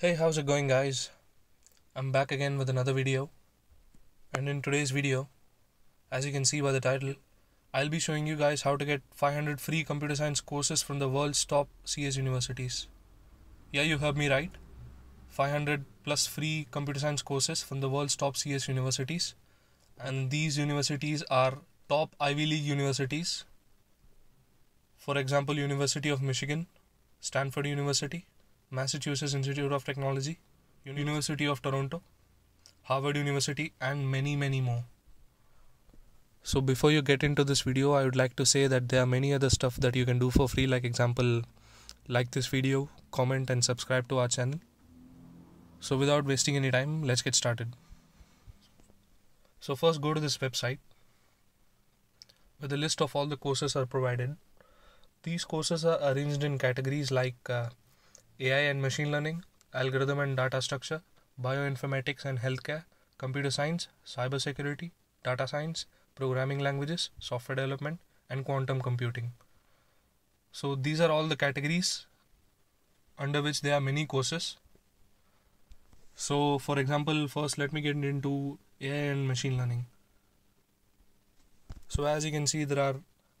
Hey, how's it going guys? I'm back again with another video. And in today's video, as you can see by the title, I'll be showing you guys how to get 500 free computer science courses from the world's top CS universities. Yeah, you heard me right. 500 plus free computer science courses from the world's top CS universities. And these universities are top Ivy League universities. For example, University of Michigan, Stanford University, Massachusetts Institute of Technology, University of Toronto, Harvard University, and many, many more. So before you get into this video, I would like to say that there are many other stuff that you can do for free, like example, like this video, comment and subscribe to our channel. So without wasting any time, let's get started. So first go to this website where the list of all the courses are provided. These courses are arranged in categories like uh, AI and machine learning, algorithm and data structure, bioinformatics and healthcare, computer science, cybersecurity, data science, programming languages, software development, and quantum computing. So these are all the categories under which there are many courses. So for example, first let me get into AI and machine learning. So as you can see, there are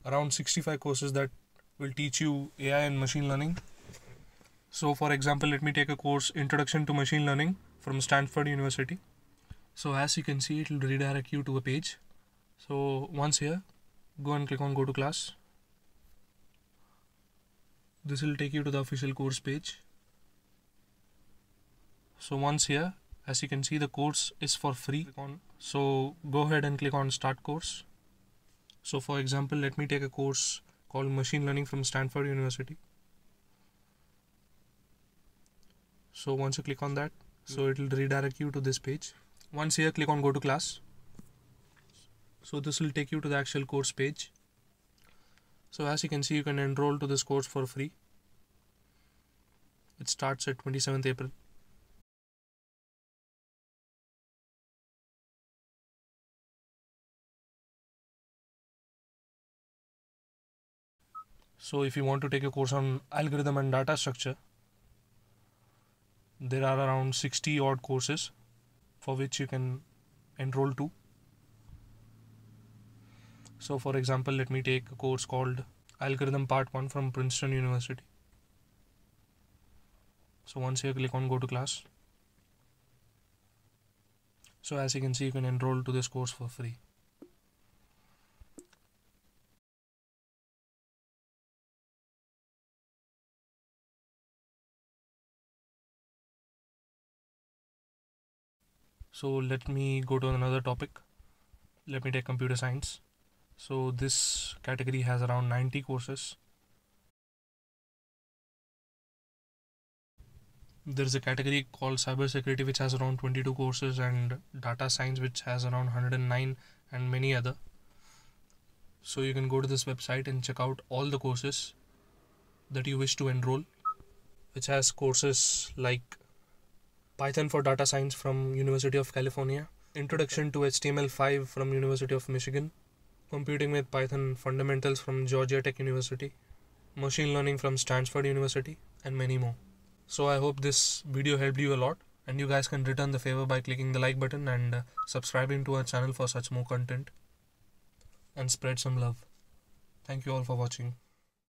around 65 courses that will teach you AI and machine learning. So for example, let me take a course Introduction to Machine Learning from Stanford University. So as you can see, it will redirect you to a page. So once here, go and click on go to class. This will take you to the official course page. So once here, as you can see, the course is for free. So go ahead and click on start course. So for example, let me take a course called machine learning from Stanford University. so once you click on that so it will redirect you to this page once here click on go to class so this will take you to the actual course page so as you can see you can enroll to this course for free it starts at 27th April So if you want to take a course on algorithm and data structure, there are around 60 odd courses for which you can enroll to so for example let me take a course called algorithm part 1 from princeton university so once you click on go to class so as you can see you can enroll to this course for free so let me go to another topic let me take computer science so this category has around 90 courses there's a category called cyber security which has around 22 courses and data science which has around 109 and many other so you can go to this website and check out all the courses that you wish to enroll which has courses like Python for Data Science from University of California, Introduction to HTML5 from University of Michigan, Computing with Python Fundamentals from Georgia Tech University, Machine Learning from Stanford University, and many more. So I hope this video helped you a lot and you guys can return the favor by clicking the like button and uh, subscribing to our channel for such more content and spread some love. Thank you all for watching.